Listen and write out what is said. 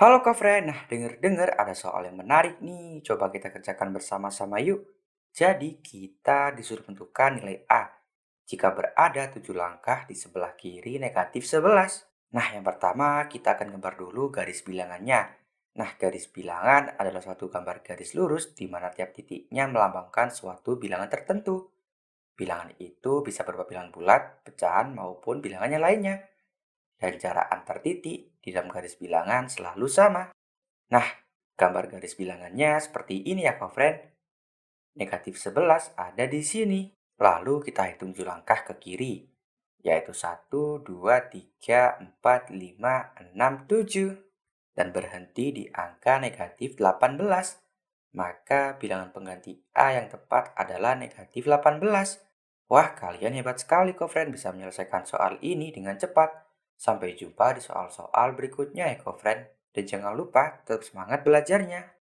Halo kak friend, nah denger-dengar ada soal yang menarik nih, coba kita kerjakan bersama-sama yuk. Jadi kita disuruh menentukan nilai A jika berada 7 langkah di sebelah kiri negatif 11. Nah yang pertama kita akan gambar dulu garis bilangannya. Nah garis bilangan adalah suatu gambar garis lurus di mana tiap titiknya melambangkan suatu bilangan tertentu. Bilangan itu bisa berupa bilangan bulat, pecahan maupun bilangannya lainnya. Dan jarak antar titik di dalam garis bilangan selalu sama. Nah, gambar garis bilangannya seperti ini ya, friend. Negatif 11 ada di sini. Lalu kita hitung tujuh langkah ke kiri, yaitu 1, 2, 3, 4, 5, 6, 7. Dan berhenti di angka negatif 18. Maka bilangan pengganti A yang tepat adalah negatif 18. Wah, kalian hebat sekali Kofren, friend, bisa menyelesaikan soal ini dengan cepat. Sampai jumpa di soal-soal berikutnya, eco Friend. Dan jangan lupa tetap semangat belajarnya.